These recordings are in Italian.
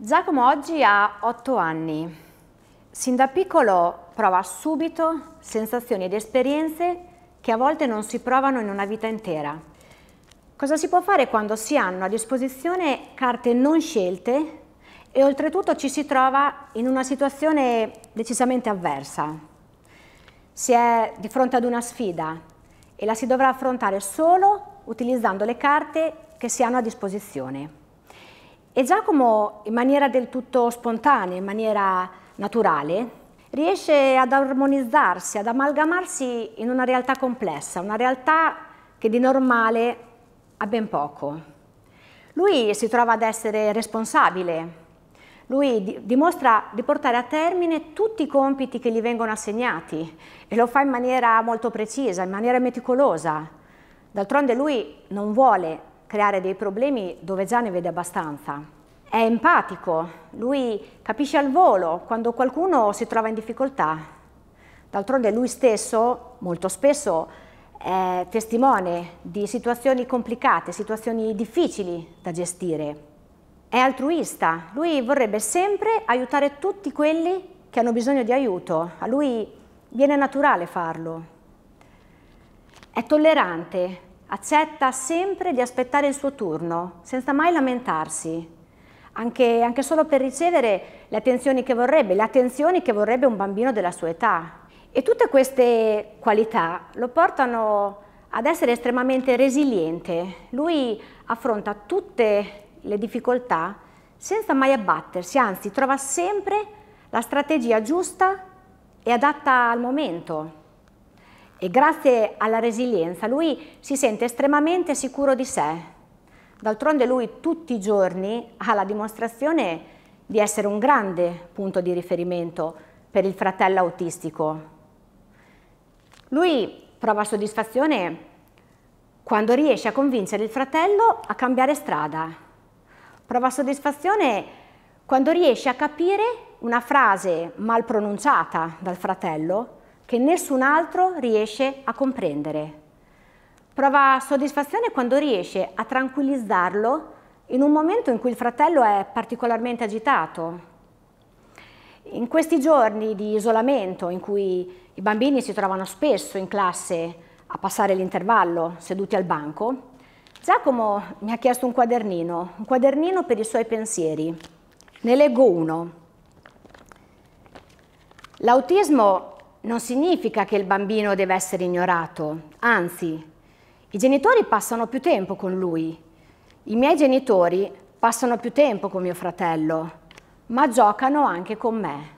Giacomo oggi ha 8 anni. Sin da piccolo prova subito sensazioni ed esperienze che a volte non si provano in una vita intera. Cosa si può fare quando si hanno a disposizione carte non scelte e oltretutto ci si trova in una situazione decisamente avversa? Si è di fronte ad una sfida e la si dovrà affrontare solo utilizzando le carte che si hanno a disposizione. E Giacomo, in maniera del tutto spontanea, in maniera naturale, riesce ad armonizzarsi, ad amalgamarsi in una realtà complessa, una realtà che di normale ha ben poco. Lui si trova ad essere responsabile, lui dimostra di portare a termine tutti i compiti che gli vengono assegnati e lo fa in maniera molto precisa, in maniera meticolosa. D'altronde lui non vuole creare dei problemi dove già ne vede abbastanza. È empatico, lui capisce al volo quando qualcuno si trova in difficoltà. D'altronde lui stesso, molto spesso, è testimone di situazioni complicate, situazioni difficili da gestire. È altruista, lui vorrebbe sempre aiutare tutti quelli che hanno bisogno di aiuto, a lui viene naturale farlo. È tollerante, accetta sempre di aspettare il suo turno, senza mai lamentarsi, anche, anche solo per ricevere le attenzioni che vorrebbe, le attenzioni che vorrebbe un bambino della sua età. E tutte queste qualità lo portano ad essere estremamente resiliente. Lui affronta tutte le difficoltà senza mai abbattersi, anzi trova sempre la strategia giusta e adatta al momento e grazie alla resilienza lui si sente estremamente sicuro di sé. D'altronde lui tutti i giorni ha la dimostrazione di essere un grande punto di riferimento per il fratello autistico. Lui prova soddisfazione quando riesce a convincere il fratello a cambiare strada. Prova soddisfazione quando riesce a capire una frase mal pronunciata dal fratello che nessun altro riesce a comprendere. Prova soddisfazione quando riesce a tranquillizzarlo in un momento in cui il fratello è particolarmente agitato. In questi giorni di isolamento in cui i bambini si trovano spesso in classe a passare l'intervallo seduti al banco, Giacomo mi ha chiesto un quadernino, un quadernino per i suoi pensieri. Ne leggo uno. L'autismo non significa che il bambino deve essere ignorato, anzi, i genitori passano più tempo con lui. I miei genitori passano più tempo con mio fratello, ma giocano anche con me.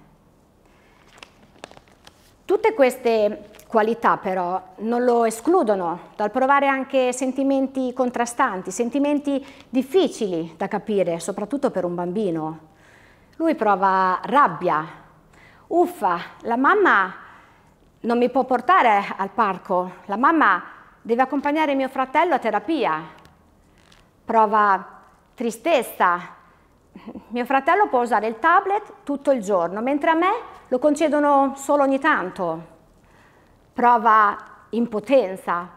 Tutte queste qualità però non lo escludono dal provare anche sentimenti contrastanti, sentimenti difficili da capire, soprattutto per un bambino. Lui prova rabbia, uffa, la mamma non mi può portare al parco, la mamma deve accompagnare mio fratello a terapia, prova tristezza, mio fratello può usare il tablet tutto il giorno, mentre a me lo concedono solo ogni tanto. Prova impotenza.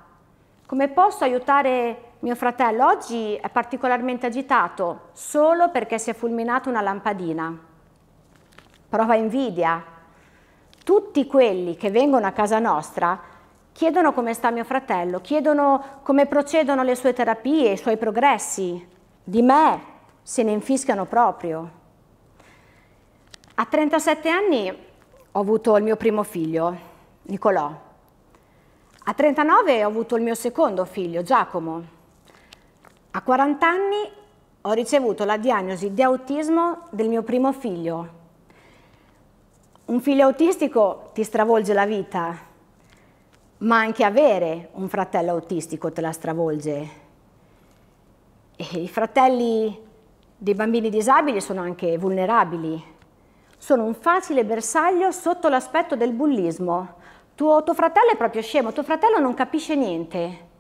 Come posso aiutare mio fratello? Oggi è particolarmente agitato solo perché si è fulminata una lampadina. Prova invidia tutti quelli che vengono a casa nostra chiedono come sta mio fratello, chiedono come procedono le sue terapie, i suoi progressi. Di me se ne infischiano proprio. A 37 anni ho avuto il mio primo figlio, Nicolò. A 39 ho avuto il mio secondo figlio, Giacomo. A 40 anni ho ricevuto la diagnosi di autismo del mio primo figlio, un figlio autistico ti stravolge la vita, ma anche avere un fratello autistico te la stravolge. E I fratelli dei bambini disabili sono anche vulnerabili, sono un facile bersaglio sotto l'aspetto del bullismo. Tuo, tuo fratello è proprio scemo, tuo fratello non capisce niente.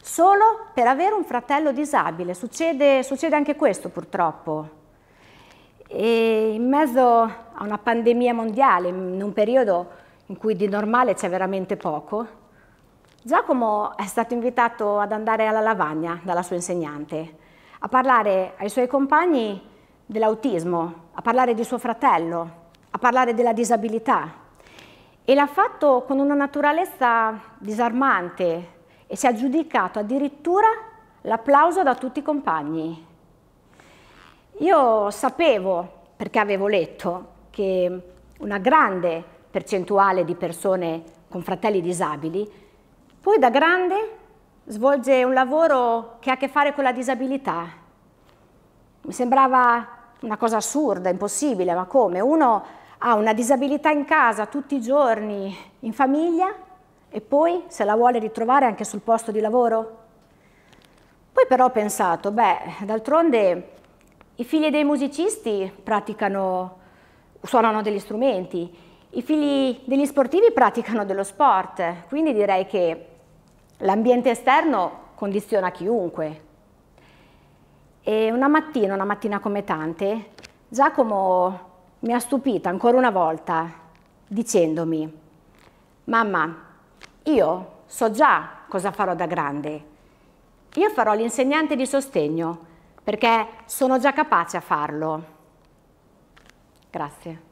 Solo per avere un fratello disabile, succede, succede anche questo purtroppo. E in mezzo a una pandemia mondiale, in un periodo in cui di normale c'è veramente poco, Giacomo è stato invitato ad andare alla lavagna dalla sua insegnante, a parlare ai suoi compagni dell'autismo, a parlare di suo fratello, a parlare della disabilità. E l'ha fatto con una naturalezza disarmante e si è aggiudicato addirittura l'applauso da tutti i compagni. Io sapevo, perché avevo letto, che una grande percentuale di persone con fratelli disabili poi da grande svolge un lavoro che ha a che fare con la disabilità. Mi sembrava una cosa assurda, impossibile, ma come? Uno ha una disabilità in casa tutti i giorni, in famiglia, e poi se la vuole ritrovare anche sul posto di lavoro? Poi però ho pensato, beh, d'altronde i figli dei musicisti praticano suonano degli strumenti, i figli degli sportivi praticano dello sport, quindi direi che l'ambiente esterno condiziona chiunque. E una mattina, una mattina come tante, Giacomo mi ha stupita ancora una volta dicendomi, mamma, io so già cosa farò da grande. Io farò l'insegnante di sostegno perché sono già capace a farlo. Grazie.